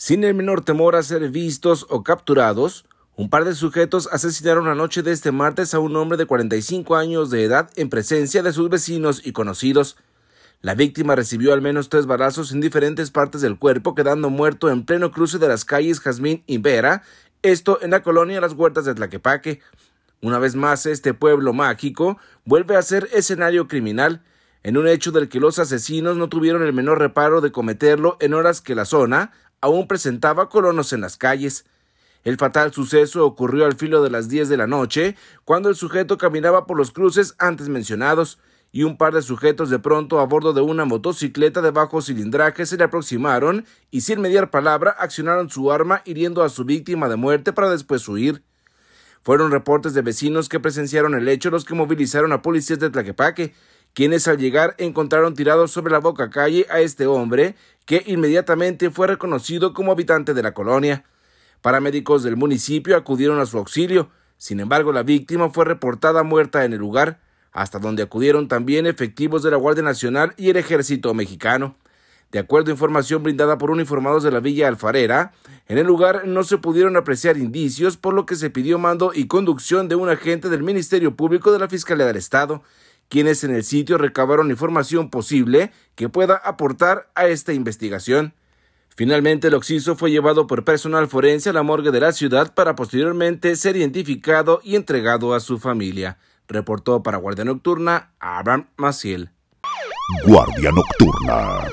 Sin el menor temor a ser vistos o capturados, un par de sujetos asesinaron anoche de este martes a un hombre de 45 años de edad en presencia de sus vecinos y conocidos. La víctima recibió al menos tres balazos en diferentes partes del cuerpo, quedando muerto en pleno cruce de las calles Jazmín y Vera, esto en la colonia Las Huertas de Tlaquepaque. Una vez más, este pueblo mágico vuelve a ser escenario criminal, en un hecho del que los asesinos no tuvieron el menor reparo de cometerlo en horas que la zona aún presentaba colonos en las calles. El fatal suceso ocurrió al filo de las 10 de la noche, cuando el sujeto caminaba por los cruces antes mencionados, y un par de sujetos de pronto a bordo de una motocicleta de bajo cilindraje se le aproximaron y sin mediar palabra accionaron su arma hiriendo a su víctima de muerte para después huir. Fueron reportes de vecinos que presenciaron el hecho los que movilizaron a policías de Tlaquepaque, quienes al llegar encontraron tirado sobre la boca calle a este hombre, que inmediatamente fue reconocido como habitante de la colonia. Paramédicos del municipio acudieron a su auxilio, sin embargo la víctima fue reportada muerta en el lugar, hasta donde acudieron también efectivos de la Guardia Nacional y el Ejército mexicano. De acuerdo a información brindada por uniformados de la Villa Alfarera, en el lugar no se pudieron apreciar indicios, por lo que se pidió mando y conducción de un agente del Ministerio Público de la Fiscalía del Estado, quienes en el sitio recabaron información posible que pueda aportar a esta investigación. Finalmente, el oxiso fue llevado por personal forense a la morgue de la ciudad para posteriormente ser identificado y entregado a su familia. Reportó para Guardia Nocturna Abraham Maciel. Guardia Nocturna.